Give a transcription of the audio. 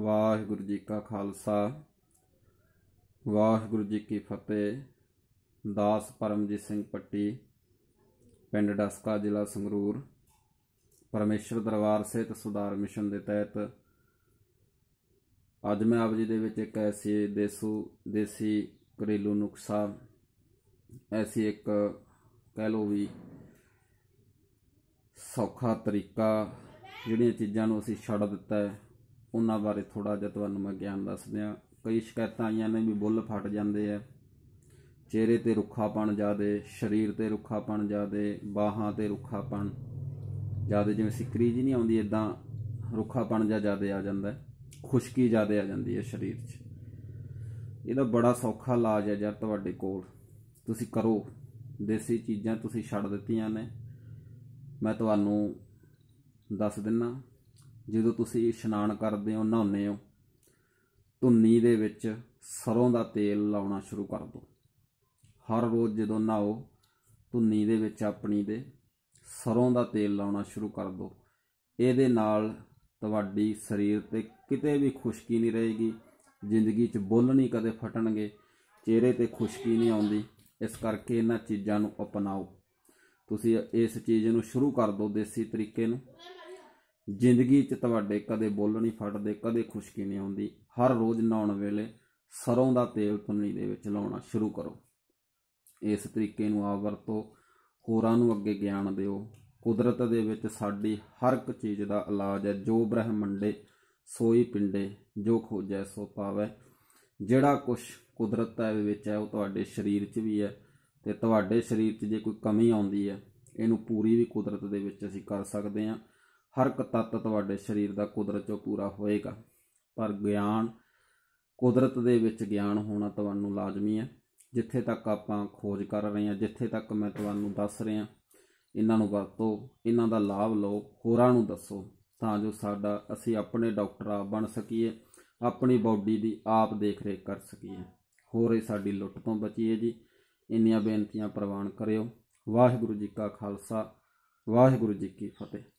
ਵਾਹਿਗੁਰੂ ਜੀ ਕਾ ਖਾਲਸਾ ਵਾਹਿਗੁਰੂ ਜੀ ਕੀ ਫਤਿਹ ਦਾਸ ਪਰਮਜੀਤ ਸਿੰਘ ਪੱਟੀ ਪਿੰਡ ਡਸਕਾ ਜ਼ਿਲ੍ਹਾ ਸੰਗਰੂਰ ਪਰਮੇਸ਼ਰ ਦਰਬਾਰ ਸਿਹਤ ਸੁਧਾਰ ਮਿਸ਼ਨ ਦੇ ਤਹਿਤ ਅੱਜ ਮੈਂ ਆਪ ਜੀ ਦੇ ਵਿੱਚ ਇੱਕ ਐਸੀ ਦੇਸੂ ਦੇਸੀ ਘਰੇਲੂ ਨੁਕਸਾ ਐਸੀ ਇੱਕ ਕਹਿ ਲੋ ਵੀ ਸੌਖਾ ਤਰੀਕਾ ਜਿਹੜੀਆਂ ਚੀਜ਼ਾਂ ਨੂੰ ਅਸੀਂ ਛੱਡ ਦਿੱਤਾ ਹੈ ਉਹਨਾਂ ਬਾਰੇ ਥੋੜਾ ਜਿਹਾ ਤੁਹਾਨੂੰ ਮੈਂ ਗਿਆਨ ਦੱਸਦੇ ਆ ਕਈ ਸ਼ਿਕਾਇਤਾਂ ਆਈਆਂ ਨੇ ਵੀ ਬੁੱਲ ਫਟ ਜਾਂਦੇ ਆ ਚਿਹਰੇ ਤੇ ਰੁੱਖਾਪਣ ਜਾਦੇ ਸਰੀਰ ਤੇ ਰੁੱਖਾਪਣ ਜਾਦੇ ਬਾਹਾਂ ਤੇ ਰੁੱਖਾਪਣ ਜਾਦੇ ਜਿਵੇਂ ਸਿਕਰੀ ਜੀ ਨਹੀਂ ਆਉਂਦੀ ਇਦਾਂ ਰੁੱਖਾਪਣ ਜਾਂ ਜਾਦੇ ਆ ਜਾਂਦਾ ਖੁਸ਼ਕੀ ਜਾਦੇ ਆ ਜਾਂਦੀ ਹੈ ਸਰੀਰ 'ਚ ਇਹਦਾ ਬੜਾ ਸੌਖਾ ਇਲਾਜ ਹੈ ਜੇ ਤੁਹਾਡੇ ਕੋਲ ਤੁਸੀਂ ਕਰੋ ਦੇਸੀ ਚੀਜ਼ਾਂ ਤੁਸੀਂ ਛੱਡ ਦਿੱਤੀਆਂ ਨੇ ਮੈਂ ਤੁਹਾਨੂੰ ਦੱਸ ਦਿੰਨਾ ਜਦੋਂ ਤੁਸੀਂ ਇਸ਼ਨਾਨ ਕਰਦੇ ਹੋ ਨਹਾਉਂਦੇ ਹੋ ਧੁੰਨੀ ਦੇ ਵਿੱਚ ਸਰੋਂ ਦਾ ਤੇਲ ਲਾਉਣਾ ਸ਼ੁਰੂ ਕਰ ਦਿਓ ਹਰ ਰੋਜ਼ ਜਦੋਂ ਨਹਾਓ ਧੁੰਨੀ ਦੇ ਵਿੱਚ ਆਪਣੀ ਦੇ ਸਰੋਂ ਦਾ ਤੇਲ ਲਾਉਣਾ ਸ਼ੁਰੂ ਕਰ ਦਿਓ ਇਹਦੇ ਨਾਲ ਤੁਹਾਡੀ ਸਰੀਰ ਤੇ ਕਿਤੇ ਵੀ ਖੁਸ਼ਕੀ ਨਹੀਂ ਰਹੇਗੀ ਜ਼ਿੰਦਗੀ 'ਚ ਬੁੱਲ ਨਹੀਂ ਕਦੇ ਫਟਣਗੇ ਚਿਹਰੇ ਤੇ ਖੁਸ਼ਕੀ ਨਹੀਂ ਆਉਂਦੀ ਇਸ ਕਰਕੇ ਇਹਨਾਂ ਚੀਜ਼ਾਂ ਨੂੰ ਅਪਣਾਓ ਤੁਸੀਂ ਇਸ ਚੀਜ਼ ਨੂੰ ਸ਼ੁਰੂ ਕਰ ਦਿਓ ਦੇਸੀ ਤਰੀਕੇ ਨੂੰ ਜ਼ਿੰਦਗੀ 'ਚ ਤੁਹਾਡੇ ਕਦੇ ਬੋਲ ਨਹੀਂ ਫਟਦੇ ਕਦੇ ਖੁਸ਼ਕੀ ਨਹੀਂ ਆਉਂਦੀ ਹਰ ਰੋਜ਼ ਨਹਾਉਣ ਵੇਲੇ ਸਰੋਂ ਦਾ ਤੇਲ ਤੁੰਨੀ ਦੇ ਵਿੱਚ ਲਾਉਣਾ ਸ਼ੁਰੂ ਕਰੋ ਇਸ ਤਰੀਕੇ ਨੂੰ ਆਪ ਵਰਤੋ ਹੋਰਾਂ ਨੂੰ ਅੱਗੇ ਗਿਆਨ ਦਿਓ ਕੁਦਰਤ ਦੇ ਵਿੱਚ ਸਾਡੀ ਹਰ ਇੱਕ ਚੀਜ਼ ਦਾ ਇਲਾਜ ਹੈ ਜੋ ਬ੍ਰਹਮੰਡੇ ਸੋਈ ਪਿੰਡੇ ਜੋ ਖੋਜੈ ਸੋ ਪਾਵੈ ਜਿਹੜਾ ਕੁਝ ਕੁਦਰਤ ਦੇ ਵਿੱਚ ਹੈ ਉਹ ਤੁਹਾਡੇ ਸਰੀਰ 'ਚ ਵੀ ਹੈ ਤੇ ਤੁਹਾਡੇ ਸਰੀਰ 'ਚ ਜੇ ਕੋਈ ਕਮੀ ਆਉਂਦੀ ਹੈ ਇਹਨੂੰ ਪੂਰੀ ਵੀ ਕੁਦਰਤ ਦੇ ਵਿੱਚ ਅਸੀਂ ਕਰ ਸਕਦੇ ਹਾਂ ਹਰ ਇੱਕ ਤੱਤ ਤੁਹਾਡੇ ਸਰੀਰ ਦਾ ਕੁਦਰਤ ਚੋਂ ਪੂਰਾ ਹੋਏਗਾ ਪਰ ਗਿਆਨ ਕੁਦਰਤ ਦੇ ਵਿੱਚ ਗਿਆਨ ਹੋਣਾ ਤੁਹਾਨੂੰ ਲਾਜ਼ਮੀ ਹੈ ਜਿੱਥੇ ਤੱਕ ਆਪਾਂ ਖੋਜ ਕਰ ਰਹੇ ਹਾਂ ਜਿੱਥੇ ਤੱਕ ਮੈਂ ਤੁਹਾਨੂੰ ਦੱਸ ਰਿਹਾ ਇਹਨਾਂ ਨੂੰ ਵਰਤੋ ਇਹਨਾਂ ਦਾ ਲਾਭ ਲਓ ਹੋਰਾਂ ਨੂੰ ਦੱਸੋ ਤਾਂ ਜੋ ਸਾਡਾ ਅਸੀਂ ਆਪਣੇ ਡਾਕਟਰਾਂ ਬਣ ਸਕੀਏ ਆਪਣੀ ਬਾਡੀ ਦੀ ਆਪ ਦੇਖ ਰੇ ਕਰ ਸਕੀਏ ਹੋਰੇ ਸਾਡੀ ਲੁੱਟ ਤੋਂ ਬਚੀਏ ਜੀ ਇੰਨੀਆਂ ਬੇਨਤੀਆਂ ਪ੍ਰਵਾਨ ਕਰਿਓ ਵਾਹਿਗੁਰੂ ਜੀ ਕਾ ਖਾਲਸਾ ਵਾਹਿਗੁਰੂ ਜੀ ਕੀ ਫਤਿਹ